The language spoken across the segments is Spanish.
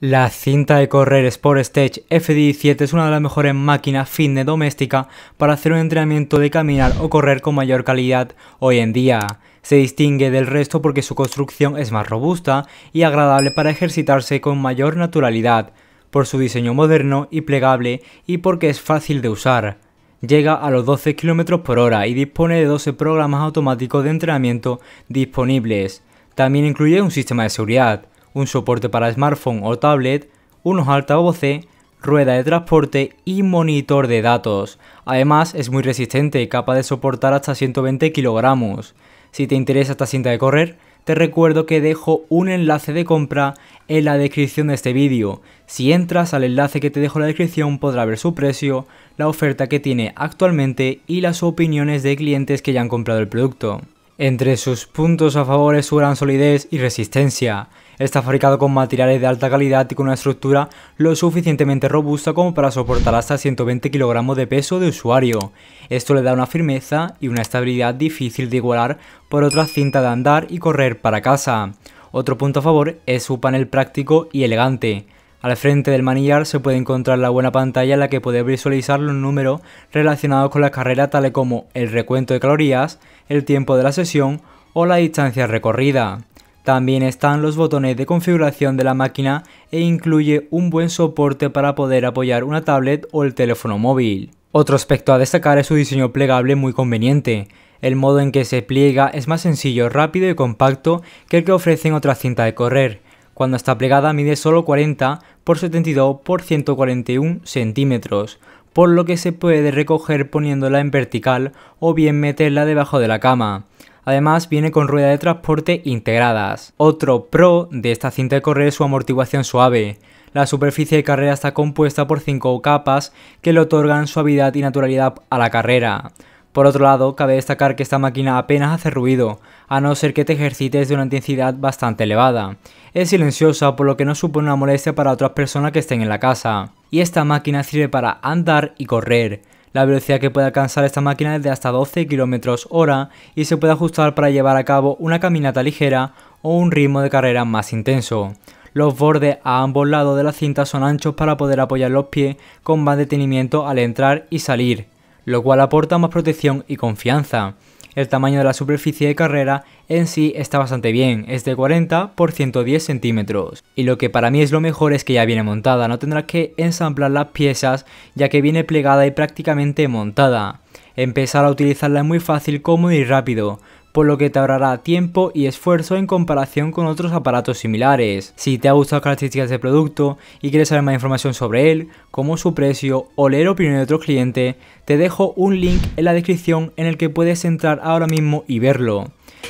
La cinta de correr Sport Stage F17 es una de las mejores máquinas fitness doméstica para hacer un entrenamiento de caminar o correr con mayor calidad hoy en día. Se distingue del resto porque su construcción es más robusta y agradable para ejercitarse con mayor naturalidad, por su diseño moderno y plegable y porque es fácil de usar. Llega a los 12 km por hora y dispone de 12 programas automáticos de entrenamiento disponibles. También incluye un sistema de seguridad un soporte para smartphone o tablet, unos altavoces, rueda de transporte y monitor de datos. Además es muy resistente y capaz de soportar hasta 120 kilogramos. Si te interesa esta cinta de correr, te recuerdo que dejo un enlace de compra en la descripción de este vídeo. Si entras al enlace que te dejo en la descripción podrás ver su precio, la oferta que tiene actualmente y las opiniones de clientes que ya han comprado el producto. Entre sus puntos a favor es su gran solidez y resistencia. Está fabricado con materiales de alta calidad y con una estructura lo suficientemente robusta como para soportar hasta 120 kg de peso de usuario. Esto le da una firmeza y una estabilidad difícil de igualar por otra cinta de andar y correr para casa. Otro punto a favor es su panel práctico y elegante. Al frente del manillar se puede encontrar la buena pantalla en la que puede visualizar los números relacionados con la carrera tales como el recuento de calorías, el tiempo de la sesión o la distancia recorrida. También están los botones de configuración de la máquina e incluye un buen soporte para poder apoyar una tablet o el teléfono móvil. Otro aspecto a destacar es su diseño plegable muy conveniente. El modo en que se pliega es más sencillo, rápido y compacto que el que ofrecen otras cintas de correr cuando está plegada mide solo 40 por 72 por 141 centímetros, por lo que se puede recoger poniéndola en vertical o bien meterla debajo de la cama. Además viene con ruedas de transporte integradas. Otro pro de esta cinta de correr es su amortiguación suave. La superficie de carrera está compuesta por 5 capas que le otorgan suavidad y naturalidad a la carrera. Por otro lado, cabe destacar que esta máquina apenas hace ruido, a no ser que te ejercites de una intensidad bastante elevada. Es silenciosa, por lo que no supone una molestia para otras personas que estén en la casa. Y esta máquina sirve para andar y correr. La velocidad que puede alcanzar esta máquina es de hasta 12 km hora y se puede ajustar para llevar a cabo una caminata ligera o un ritmo de carrera más intenso. Los bordes a ambos lados de la cinta son anchos para poder apoyar los pies con más detenimiento al entrar y salir, lo cual aporta más protección y confianza. El tamaño de la superficie de carrera en sí está bastante bien, es de 40 por 110 centímetros. Y lo que para mí es lo mejor es que ya viene montada, no tendrás que ensamblar las piezas ya que viene plegada y prácticamente montada. Empezar a utilizarla es muy fácil, cómodo y rápido por lo que te ahorrará tiempo y esfuerzo en comparación con otros aparatos similares. Si te ha gustado las características del producto y quieres saber más información sobre él, como su precio o leer opiniones de otros clientes, te dejo un link en la descripción en el que puedes entrar ahora mismo y verlo.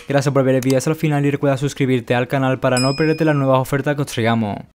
Gracias por ver el video hasta el final y recuerda suscribirte al canal para no perderte las nuevas ofertas que os traigamos.